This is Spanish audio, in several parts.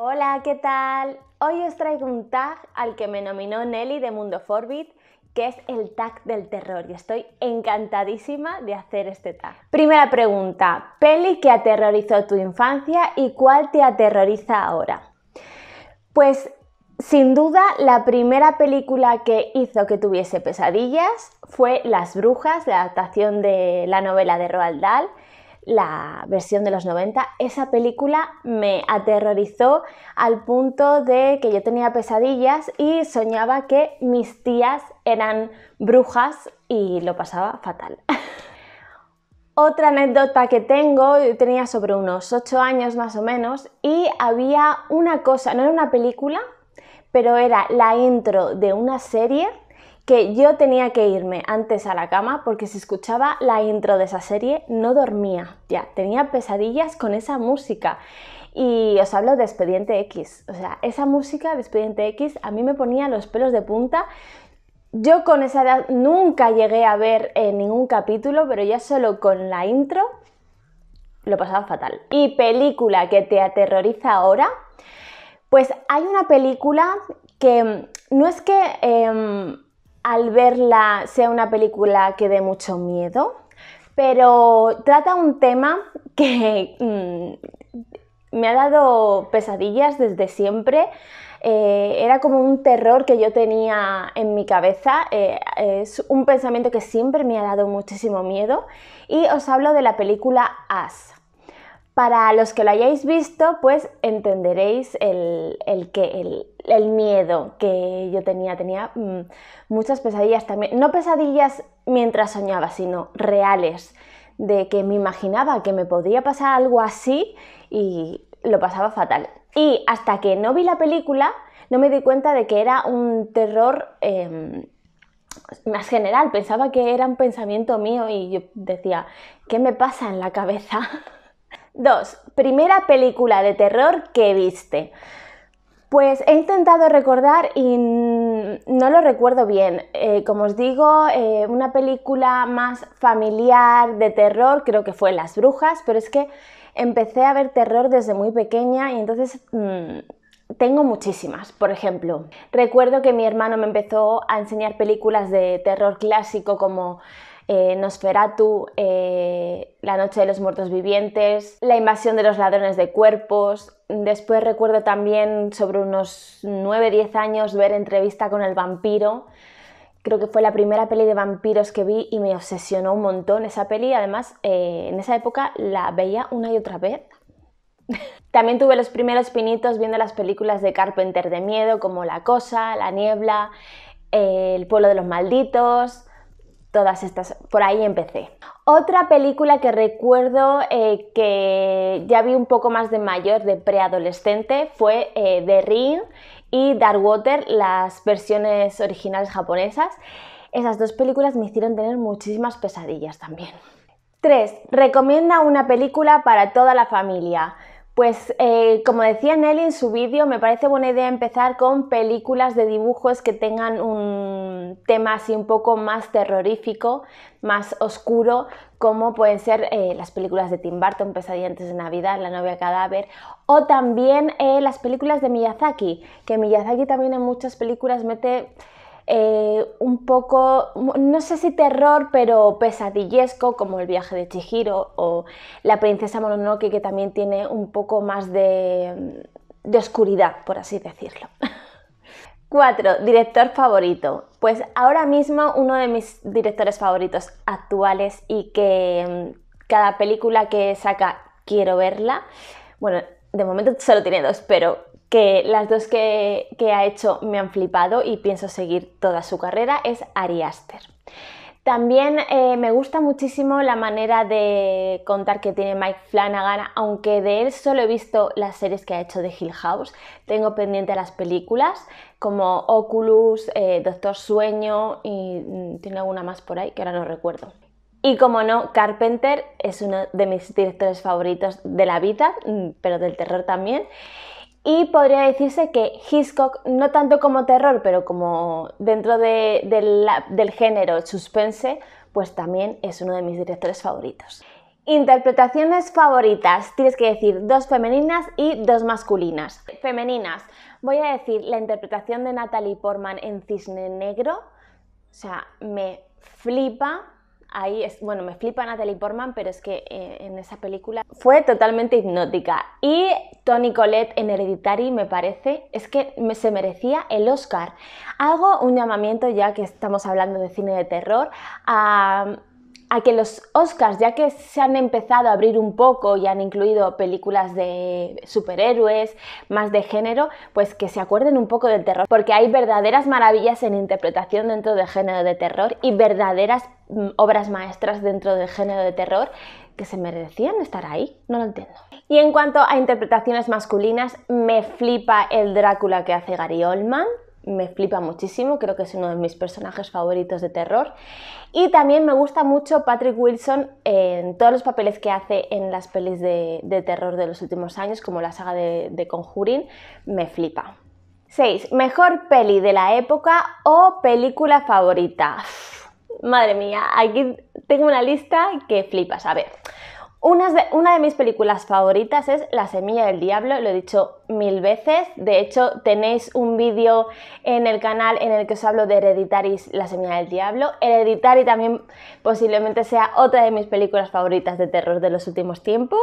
Hola, ¿qué tal? Hoy os traigo un tag al que me nominó Nelly de Mundo Forbid, que es el tag del terror y estoy encantadísima de hacer este tag. Primera pregunta, peli que aterrorizó tu infancia y cuál te aterroriza ahora. Pues sin duda, la primera película que hizo que tuviese pesadillas fue Las Brujas, la adaptación de la novela de Roald Dahl, la versión de los 90, esa película me aterrorizó al punto de que yo tenía pesadillas y soñaba que mis tías eran brujas y lo pasaba fatal. Otra anécdota que tengo, tenía sobre unos 8 años más o menos y había una cosa, no era una película, pero era la intro de una serie que yo tenía que irme antes a la cama porque si escuchaba la intro de esa serie no dormía, ya, tenía pesadillas con esa música. Y os hablo de Expediente X, o sea, esa música de Expediente X a mí me ponía los pelos de punta. Yo con esa edad nunca llegué a ver eh, ningún capítulo, pero ya solo con la intro lo pasaba fatal. Y película que te aterroriza ahora, pues hay una película que mm, no es que... Em, al verla sea una película que dé mucho miedo, pero trata un tema que mm, me ha dado pesadillas desde siempre. Eh, era como un terror que yo tenía en mi cabeza, eh, es un pensamiento que siempre me ha dado muchísimo miedo y os hablo de la película As. Para los que lo hayáis visto, pues entenderéis el, que, el, miedo que yo tenía. Tenía mm, muchas pesadillas también. No pesadillas mientras soñaba, sino reales. De que me imaginaba que me podía pasar algo así y lo pasaba fatal. Y hasta que no vi la película, no me di cuenta de que era un terror em, más general. Pensaba que era un pensamiento mío y yo decía, ¿qué me pasa en la cabeza? 2. Primera película de terror que viste. Pues he intentado recordar y no lo recuerdo bien. Eh, como os digo, eh, una película más familiar de terror, creo que fue Las Brujas, pero es que empecé a ver terror desde muy pequeña y entonces mm, tengo muchísimas, por ejemplo. Recuerdo que mi hermano me empezó a enseñar películas de terror clásico como eh, Nosferatu, la Noche de los Muertos Vivientes, La Invasión de los Ladrones de Cuerpos. Después recuerdo también sobre unos 9-10 años ver entrevista con el vampiro. Creo que fue la primera peli de vampiros que vi y me obsesionó un montón esa peli. Además, eh, en esa época la veía una y otra vez. También tuve los primeros pinitos viendo las películas de Carpenter de miedo, como La Cosa, La Niebla, El Pueblo de los Malditos, todas estas, por ahí empecé. Otra película que recuerdo eh, que ya vi un poco más de mayor, de preadolescente, fue eh, The Ring y Dark Water, las versiones originales japonesas. Esas dos películas me hicieron tener muchísimas pesadillas también. 3. Recomienda una película para toda la familia. Pues eh, como decía Nelly en su vídeo, me parece buena idea empezar con películas de dibujos que tengan un tema así un poco más terrorífico, más oscuro, como pueden ser eh, las películas de Tim Burton, Pesadilla antes de Navidad, La novia cadáver, o también eh, las películas de Miyazaki, que Miyazaki también en muchas películas mete eh, un poco, no sé si terror, pero pesadillesco, como El viaje de Chihiro o La princesa Mononoke, que también tiene un poco más de, de oscuridad, por así decirlo. 4. Director favorito. Pues ahora mismo uno de mis directores favoritos actuales y que mm, cada película que saca quiero verla. Bueno, de momento solo tiene dos, pero que las dos que, ha hecho me han flipado y pienso seguir toda su carrera, es Ari Aster. También eh, me gusta muchísimo la manera de contar que tiene Mike Flanagan, aunque de él solo he visto las series que ha hecho de Hill House. Tengo pendiente las películas como Oculus, eh, Doctor Sueño y mm, tiene alguna más por ahí que ahora no recuerdo. Y como no, Carpenter es uno de mis directores favoritos de la vida, mm, pero del terror también. Y podría decirse que Hitchcock, no tanto como terror, pero como dentro del género suspense, pues también es uno de mis directores favoritos. Interpretaciones favoritas, tienes que decir dos femeninas y dos masculinas. Femeninas, voy a decir la interpretación de Natalie Portman en Cisne Negro, o sea, me flipa, ahí es, bueno, me flipa Natalie Portman, pero es que eh, en esa película fue totalmente hipnótica. Y Tony Colette en Hereditary me parece, es que se merecía el Oscar. Hago un llamamiento, ya que estamos hablando de cine de terror, a a que los Oscars, ya que se han empezado a abrir un poco y han incluido películas de superhéroes, más de género, pues que se acuerden un poco del terror, porque hay verdaderas maravillas en interpretación dentro del género de terror y verdaderas mm, obras maestras dentro del género de terror que se merecían estar ahí, no lo entiendo. Y en cuanto a interpretaciones masculinas, me flipa el Drácula que hace Gary Oldman, me flipa muchísimo, creo que es uno de mis personajes favoritos de terror. Y también me gusta mucho Patrick Wilson en todos los papeles que hace en las pelis de, terror de los últimos años, como la saga de, de Conjuring, me flipa. 6. Mejor peli de la época o película favorita. Madre mía, aquí tengo una lista que flipas. A ver, una de, mis películas favoritas es La Semilla del Diablo, lo he dicho mil veces. De hecho, tenéis un vídeo en el canal en el que os hablo de Hereditaris, La Semilla del Diablo. Hereditary también posiblemente sea otra de mis películas favoritas de terror de los últimos tiempos.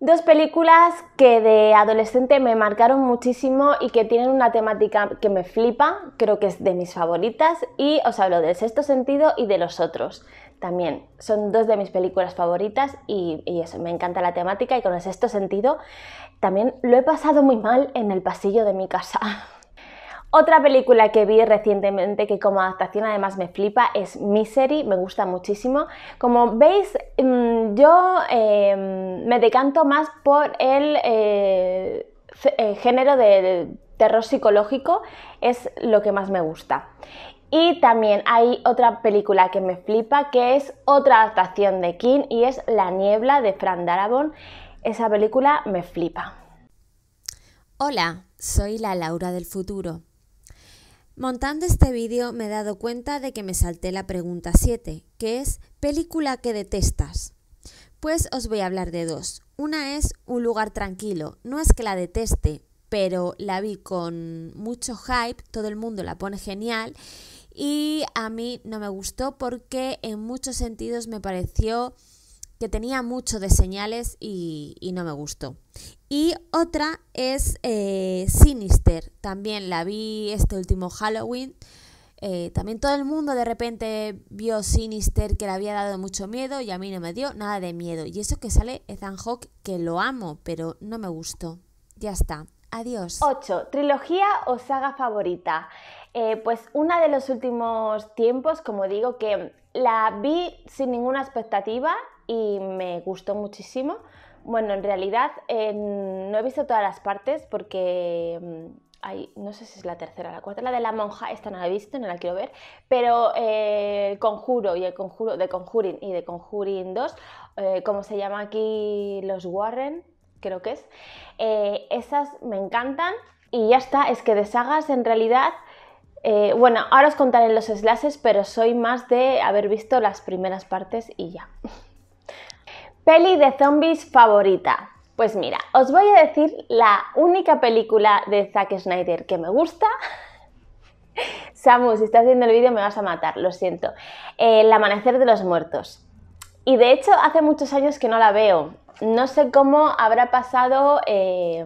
Dos películas que de adolescente me marcaron muchísimo y que tienen una temática que me flipa, creo que es de mis favoritas, y os hablo del sexto sentido y de los otros también son dos de mis películas favoritas y, eso, me encanta la temática y con el sexto sentido también lo he pasado muy mal en el pasillo de mi casa. Otra película que vi recientemente que como adaptación además me flipa es Misery, me gusta muchísimo. Como veis, mm, yo em, me decanto más por el eh, eh, género de terror psicológico, es lo que más me gusta. Y también hay otra película que me flipa, que es otra adaptación de King y es La Niebla de Fran Darabont. Esa película me flipa. Hola, soy la Laura del futuro. Montando este vídeo me he dado cuenta de que me salté la pregunta 7, que es película que detestas. Pues os voy a hablar de dos. Una es Un lugar tranquilo. No es que la deteste, pero la vi con mucho hype, todo el mundo la pone genial y a mí no me gustó porque en muchos sentidos me pareció que tenía mucho de señales y, no me gustó. Y otra es eh, Sinister, también la vi este último Halloween. Eh, también todo el mundo de repente vio Sinister que le había dado mucho miedo y a mí no me dio nada de miedo. Y eso que sale Ethan Hawke, que lo amo, pero no me gustó. Ya está. Adiós. 8. Trilogía o saga favorita. Eh, pues una de los últimos tiempos, como digo, que la vi sin ninguna expectativa y me gustó muchísimo. Bueno, en realidad eh, no he visto todas las partes porque mm, hay, no sé si es la tercera, la cuarta, la de la monja, esta no la he visto, no la quiero ver, pero eh, el Conjuro y el Conjuro de Conjuring y de Conjuring 2, como se llama aquí los Warren, creo que es. Eh, esas me encantan y ya está, es que de sagas en realidad... Eh, bueno, ahora os contaré los slashes, pero soy más de haber visto las primeras partes y ya. Peli de zombies favorita. Pues mira, os voy a decir la única película de Zack Snyder que me gusta. Samu, si estás viendo el vídeo me vas a matar, lo siento. Eh, el amanecer de los muertos. Y de hecho, hace muchos años que no la veo. No sé cómo habrá pasado eh,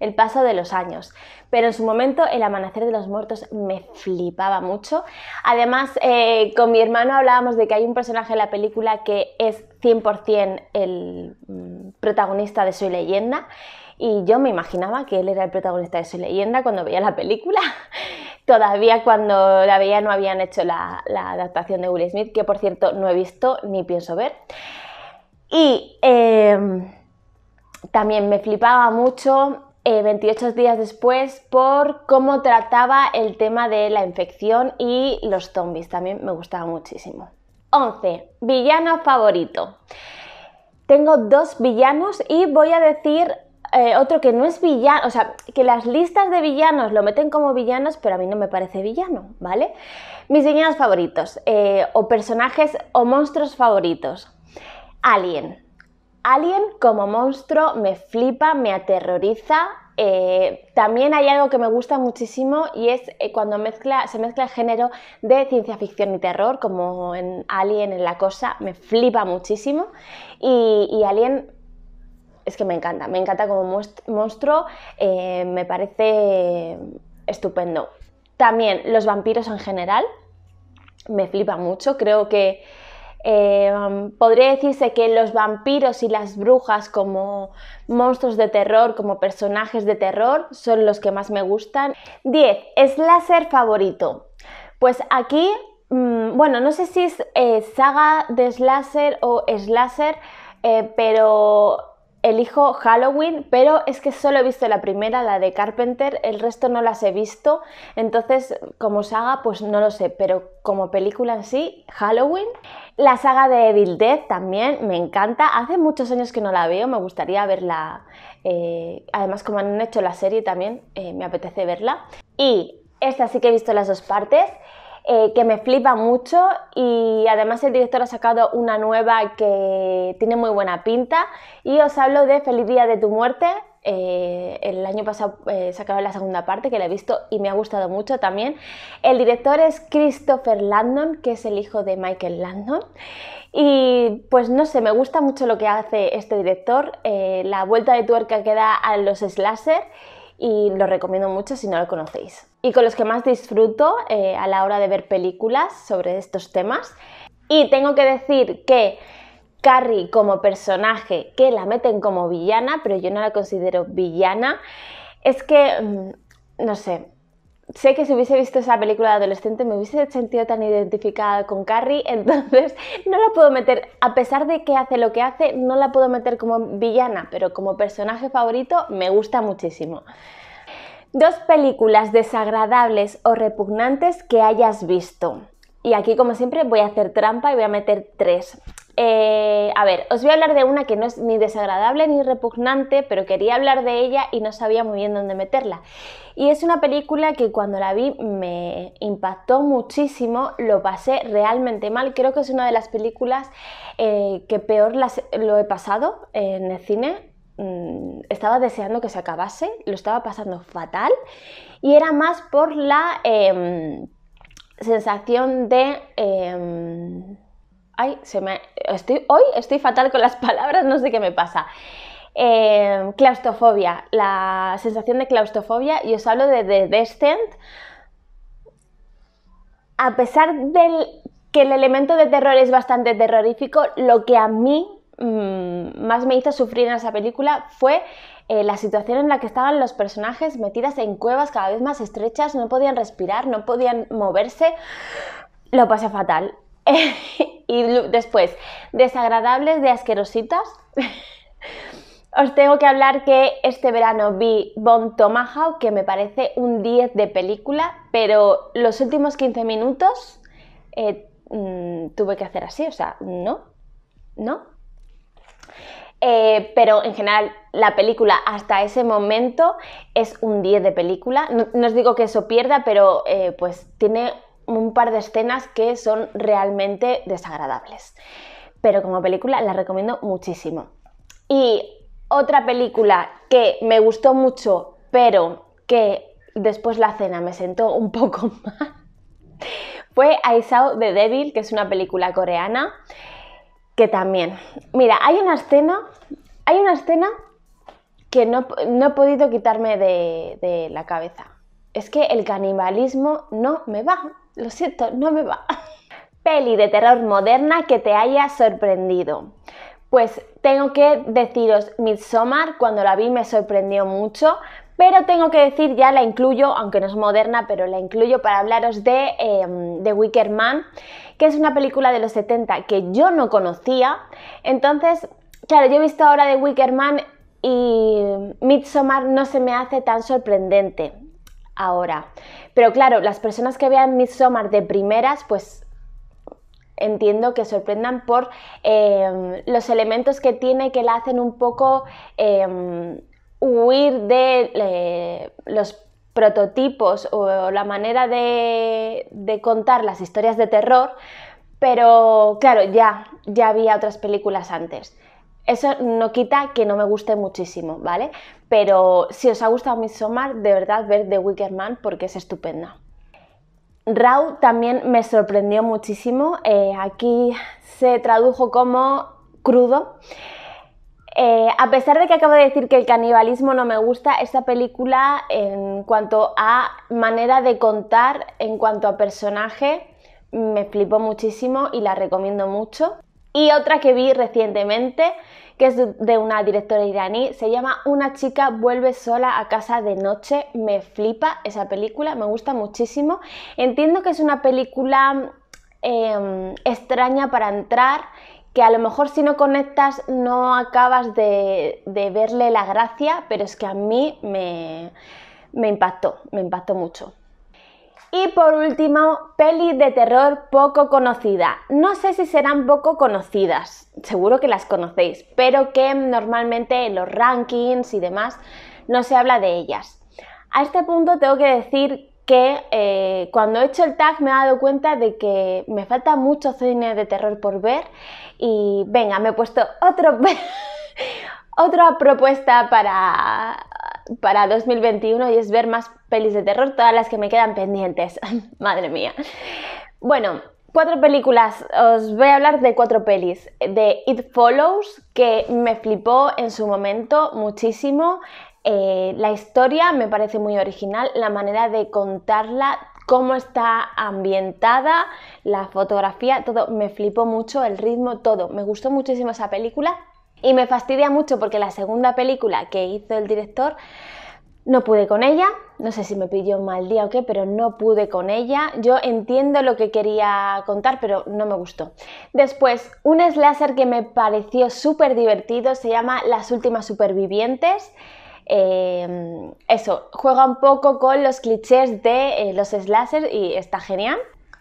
el paso de los años, pero en su momento El Amanecer de los Muertos me flipaba mucho. Además, eh, con mi hermano hablábamos de que hay un personaje en la película que es 100% el mm, protagonista de Soy Leyenda. Y yo me imaginaba que él era el protagonista de su leyenda cuando veía la película. todavía cuando la veía no habían hecho la, adaptación de Will Smith, que por cierto no he visto ni pienso ver. Y em, también me flipaba mucho 28 eh, días después por cómo trataba el tema de la infección y los zombies, también me gustaba muchísimo. 11. Villano favorito. Tengo dos villanos y voy a decir eh, otro que no es villano, o sea, que las listas de villanos lo meten como villanos, pero a mí no me parece villano, ¿vale? Mis villanos favoritos, eh, o personajes o monstruos favoritos. Alien. Alien como monstruo me flipa, me aterroriza, eh, también hay algo que me gusta muchísimo y es cuando mezcla, se mezcla el género de ciencia ficción y terror, como en Alien, en La Cosa, me flipa muchísimo. Y, y Alien es que me encanta, me encanta como monstruo, eh, me parece estupendo. También los vampiros en general, me flipa mucho, creo que eh, podría decirse que los vampiros y las brujas como monstruos de terror, como personajes de terror, son los que más me gustan. 10. Slasher favorito. Pues aquí, mm, bueno, no sé si es eh, saga de slasher o slasher, pero elijo Halloween, pero es que solo he visto la primera, la de Carpenter, el resto no las he visto, entonces como saga pues no lo sé, pero como película en sí, Halloween. La saga de Evil Dead también me encanta, hace muchos años que no la veo, me gustaría verla, eh, además como han hecho la serie también, eh, me apetece verla. Y esta sí que he visto las dos partes. Eh, que me flipa mucho y además el director ha sacado una nueva que tiene muy buena pinta y os hablo de Feliz Día de tu Muerte. Eh, el año pasado eh, sacaron la segunda parte que la he visto y me ha gustado mucho también. El director es Christopher Landon, que es el hijo de Michael Landon. Y pues no sé, me gusta mucho lo que hace este director, la vuelta de tuerca que da a los slasher y lo recomiendo mucho si no lo conocéis. Y con los que más disfruto eh, a la hora de ver películas sobre estos temas. Y tengo que decir que Carrie como personaje, que la meten como villana, pero yo no la considero villana, es que, mm, no sé, sé que si hubiese visto esa película de adolescente me hubiese sentido tan identificada con Carrie, entonces no la puedo meter, a pesar de que hace lo que hace, no la puedo meter como villana, pero como personaje favorito me gusta muchísimo. Dos películas desagradables o repugnantes que hayas visto. Y aquí, como siempre, voy a hacer trampa y voy a meter tres. Eh, a ver, os voy a hablar de una que no es ni desagradable ni repugnante, pero quería hablar de ella y no sabía muy bien dónde meterla. Y es una película que cuando la vi me impactó muchísimo, lo pasé realmente mal. Creo que es una de las películas eh, que peor las, lo he pasado en el cine. Mm, estaba deseando que se acabase, lo estaba pasando fatal y era más por la em, sensación de em, Ay, se me. Estoy, hoy estoy fatal con las palabras, no sé qué me pasa. Claustofobia, em, claustrofobia, la sensación de claustrofobia, y os hablo de The Descent. Este a pesar de que el elemento de terror es bastante terrorífico, lo que a mí mm, más me hizo sufrir en esa película fue eh, la situación en la que estaban los personajes metidas en cuevas cada vez más estrechas, no podían respirar, no podían moverse. Lo pasé fatal. y después, desagradables de asquerositas. Os tengo que hablar que este verano vi Bon Tomahawk, que me parece un 10 de película, pero los últimos 15 minutos eh, mm, tuve que hacer así, o sea, no, no. Eh, pero en general la película hasta ese momento es un 10 de película. No, os digo que eso pierda, pero eh, pues tiene un par de escenas que son realmente desagradables. Pero como película la recomiendo muchísimo. Y otra película que me gustó mucho, pero que después la cena me sentó un poco mal, fue Aisao de the Devil, que es una película coreana, que también... Mira, hay una escena, hay una escena que no, he podido quitarme de la cabeza es que el canibalismo no me va lo siento, no me va. Peli de terror moderna que te haya sorprendido. Pues tengo que deciros Midsommar, cuando la vi me sorprendió mucho, pero tengo que decir, ya la incluyo, aunque no es moderna, pero la incluyo para hablaros de em, Wicker Man, que es una película de los 70 que yo no conocía. Entonces, claro, yo he visto ahora de Wicker Man y Midsommar no se me hace tan sorprendente ahora. Pero claro, las personas que vean Midsommar de primeras, pues entiendo que sorprendan por em, los elementos que tiene que la hacen un poco em, huir de eh, los prototipos o, la manera de, de, contar las historias de terror, pero claro, ya, ya había otras películas antes. Eso no quita que no me guste muchísimo, ¿vale? Pero si os ha gustado Miss Omar, de verdad ver The Wicker Man porque es estupenda. Rao también me sorprendió muchísimo. Eh, aquí se tradujo como crudo. Eh, a pesar de que acabo de decir que el canibalismo no me gusta, esta película en cuanto a manera de contar, en cuanto a personaje, me flipó muchísimo y la recomiendo mucho. Y otra que vi recientemente que es de una directora iraní, se llama Una chica vuelve sola a casa de noche, me flipa esa película, me gusta muchísimo. Entiendo que es una película em, extraña para entrar, que a lo mejor si no conectas no acabas de, verle la gracia, pero es que a mí me impactó, me impactó mucho. Y por último, peli de terror poco conocida. No sé si serán poco conocidas, seguro que las conocéis, pero que normalmente en los rankings y demás no se habla de ellas. A este punto tengo que decir que eh, cuando he hecho el tag me he dado cuenta de que me falta mucho cine de terror por ver y venga, me he puesto otra propuesta para, para 2021 y es ver más pelis de terror, todas las que me quedan pendientes. Madre mía. Bueno, cuatro películas. Os voy a hablar de cuatro pelis. De It Follows, que me flipó en su momento muchísimo. Eh, la historia me parece muy original, la manera de contarla, cómo está ambientada, la fotografía, todo, me flipó mucho, el ritmo, todo. Me gustó muchísimo esa película y me fastidia mucho porque la segunda película que hizo el director no pude con ella, no sé si me pidió un mal día o qué, pero no pude con ella. Yo entiendo lo que quería contar, pero no me gustó. Después, un slasher que me pareció súper divertido, se llama Las Últimas Supervivientes. Em, eso, juega un poco con los clichés de eh, los slasher y está genial.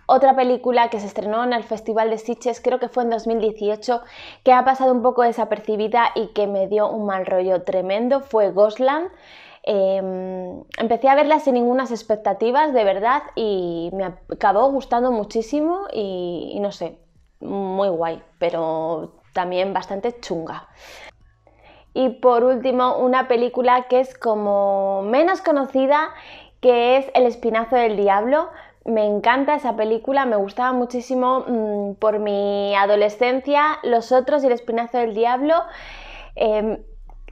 Otra película que se estrenó en el Festival de Sitges, creo que fue en 2018, que ha pasado un poco desapercibida y que me dio un mal rollo tremendo, fue Ghostland. Em, empecé a verla sin ninguna expectativas, de verdad, y me acabó gustando muchísimo y, no sé, muy guay, pero también bastante chunga. Y por último, una película que es como menos conocida, que es El Espinazo del Diablo. Me encanta esa película, me gustaba muchísimo mm, por mi adolescencia, Los Otros y El Espinazo del Diablo. Em,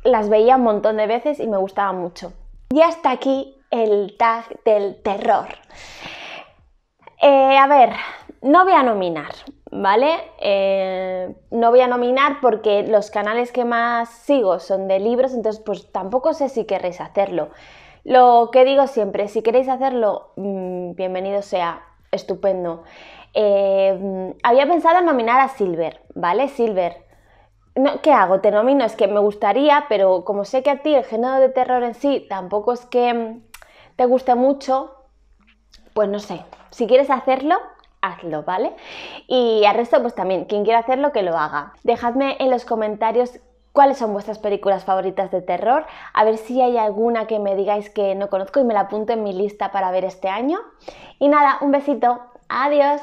las veía un montón de veces y me gustaba mucho. Y hasta aquí el tag del terror. Eh, a ver, no voy a nominar, ¿vale? Eh, no voy a nominar porque los canales que más sigo son de libros, entonces pues tampoco sé si queréis hacerlo. Lo que digo siempre, si queréis hacerlo, mm, bienvenido sea, estupendo. Eh, mm, había pensado en nominar a Silver, ¿vale? Silver, no, ¿qué hago? Te nomino, es que me gustaría, pero como sé que a ti el género de terror en sí tampoco es que mm, te guste mucho, pues no sé, si quieres hacerlo, hazlo, ¿vale? Y al resto, pues también, quien quiera hacerlo, que lo haga. Dejadme en los comentarios cuáles son vuestras películas favoritas de terror, a ver si hay alguna que me digáis que no conozco y me la apunto en mi lista para ver este año. Y nada, un besito, adiós.